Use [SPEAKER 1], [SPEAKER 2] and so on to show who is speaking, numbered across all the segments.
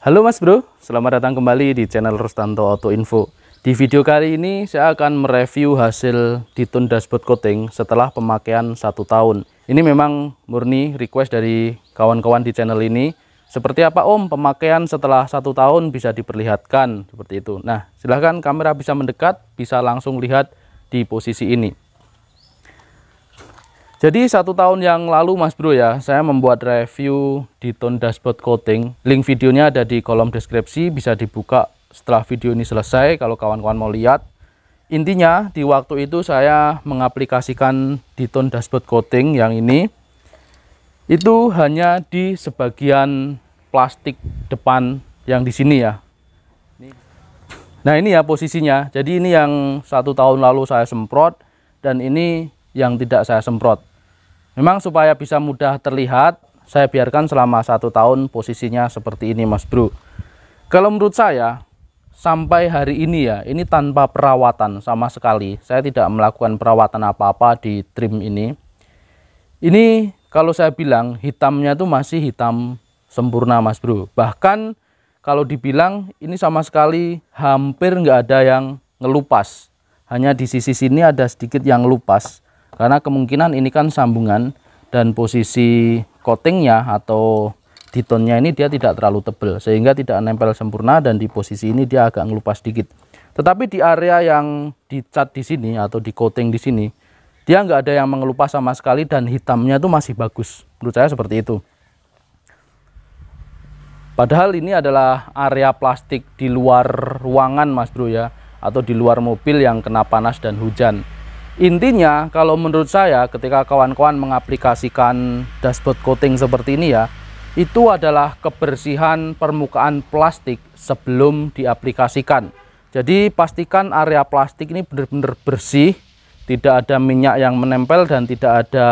[SPEAKER 1] Halo Mas Bro, selamat datang kembali di channel Rustanto Auto Info. Di video kali ini saya akan mereview hasil ditun dashboard coating setelah pemakaian satu tahun. Ini memang murni request dari kawan-kawan di channel ini. Seperti apa Om pemakaian setelah satu tahun bisa diperlihatkan seperti itu. Nah silahkan kamera bisa mendekat, bisa langsung lihat di posisi ini. Jadi satu tahun yang lalu Mas Bro ya, saya membuat review di tone dashboard coating. Link videonya ada di kolom deskripsi, bisa dibuka setelah video ini selesai kalau kawan-kawan mau lihat. Intinya di waktu itu saya mengaplikasikan di tone dashboard coating yang ini. Itu hanya di sebagian plastik depan yang di sini ya. Nah ini ya posisinya, jadi ini yang satu tahun lalu saya semprot dan ini yang tidak saya semprot. Memang supaya bisa mudah terlihat, saya biarkan selama satu tahun posisinya seperti ini mas bro. Kalau menurut saya, sampai hari ini ya, ini tanpa perawatan sama sekali. Saya tidak melakukan perawatan apa-apa di trim ini. Ini kalau saya bilang hitamnya itu masih hitam sempurna mas bro. Bahkan kalau dibilang ini sama sekali hampir nggak ada yang ngelupas. Hanya di sisi sini ada sedikit yang lupas karena kemungkinan ini kan sambungan dan posisi coatingnya atau ditonnya ini dia tidak terlalu tebal sehingga tidak nempel sempurna dan di posisi ini dia agak ngelupas sedikit. tetapi di area yang dicat di sini atau di coating di sini dia nggak ada yang mengelupas sama sekali dan hitamnya itu masih bagus menurut saya seperti itu padahal ini adalah area plastik di luar ruangan mas bro ya atau di luar mobil yang kena panas dan hujan Intinya kalau menurut saya ketika kawan-kawan mengaplikasikan dashboard coating seperti ini ya, itu adalah kebersihan permukaan plastik sebelum diaplikasikan. Jadi pastikan area plastik ini benar-benar bersih, tidak ada minyak yang menempel dan tidak ada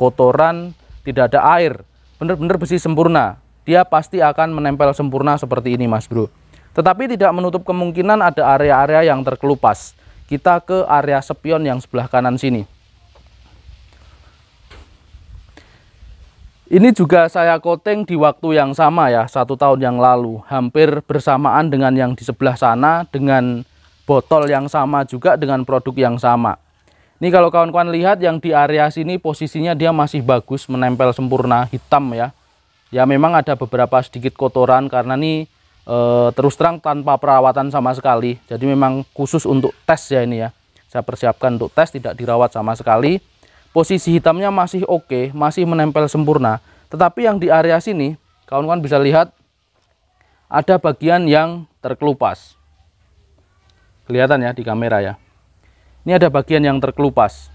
[SPEAKER 1] kotoran, tidak ada air. Benar-benar bersih sempurna. Dia pasti akan menempel sempurna seperti ini, Mas Bro. Tetapi tidak menutup kemungkinan ada area-area yang terkelupas kita ke area sepion yang sebelah kanan sini. Ini juga saya coating di waktu yang sama ya, satu tahun yang lalu. Hampir bersamaan dengan yang di sebelah sana, dengan botol yang sama juga, dengan produk yang sama. Ini kalau kawan-kawan lihat yang di area sini posisinya dia masih bagus, menempel sempurna, hitam ya. Ya memang ada beberapa sedikit kotoran karena ini e, terus terang tanpa perawatan sama sekali jadi memang khusus untuk tes ya ini ya saya persiapkan untuk tes tidak dirawat sama sekali posisi hitamnya masih oke masih menempel sempurna tetapi yang di area sini kawan-kawan bisa lihat ada bagian yang terkelupas kelihatan ya di kamera ya ini ada bagian yang terkelupas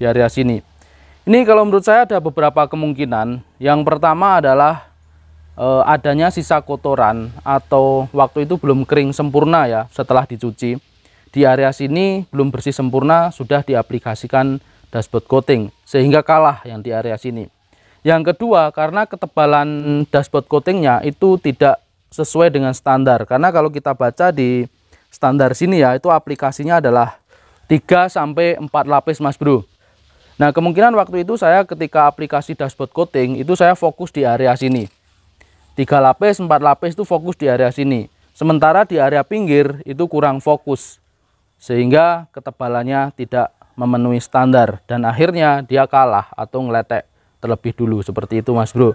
[SPEAKER 1] di area sini ini kalau menurut saya ada beberapa kemungkinan yang pertama adalah Eh, adanya sisa kotoran atau waktu itu belum kering sempurna ya setelah dicuci. Di area sini belum bersih sempurna sudah diaplikasikan dashboard coating sehingga kalah yang di area sini. Yang kedua karena ketebalan dashboard coatingnya itu tidak sesuai dengan standar karena kalau kita baca di standar sini ya itu aplikasinya adalah 3 sampai 4 lapis Mas Bro. Nah, kemungkinan waktu itu saya ketika aplikasi dashboard coating itu saya fokus di area sini. Tiga lapis, empat lapis itu fokus di area sini. Sementara di area pinggir itu kurang fokus. Sehingga ketebalannya tidak memenuhi standar. Dan akhirnya dia kalah atau ngeletek terlebih dulu. Seperti itu mas bro.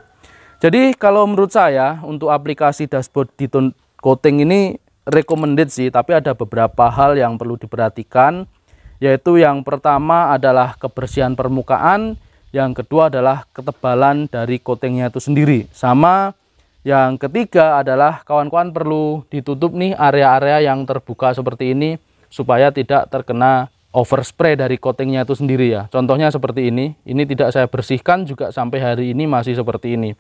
[SPEAKER 1] Jadi kalau menurut saya untuk aplikasi dashboard di coating ini recommended sih. Tapi ada beberapa hal yang perlu diperhatikan. Yaitu yang pertama adalah kebersihan permukaan. Yang kedua adalah ketebalan dari coatingnya itu sendiri. Sama yang ketiga adalah kawan-kawan perlu ditutup nih area-area yang terbuka seperti ini supaya tidak terkena overspray dari coatingnya itu sendiri ya. Contohnya seperti ini, ini tidak saya bersihkan juga sampai hari ini masih seperti ini.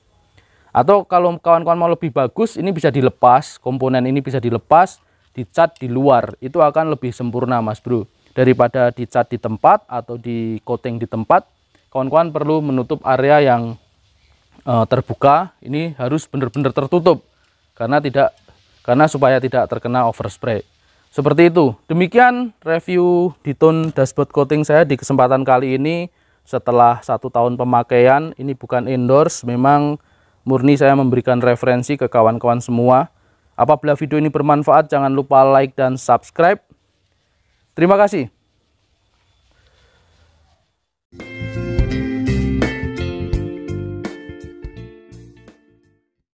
[SPEAKER 1] Atau kalau kawan-kawan mau lebih bagus, ini bisa dilepas, komponen ini bisa dilepas, dicat di luar, itu akan lebih sempurna mas bro. Daripada dicat di tempat atau di coating di tempat, kawan-kawan perlu menutup area yang Eh, terbuka ini harus benar-benar tertutup karena tidak karena supaya tidak terkena overspray. Seperti itu. Demikian review di tone dashboard coating saya di kesempatan kali ini setelah satu tahun pemakaian. Ini bukan endorse, memang murni saya memberikan referensi ke kawan-kawan semua. Apabila video ini bermanfaat, jangan lupa like dan subscribe. Terima kasih.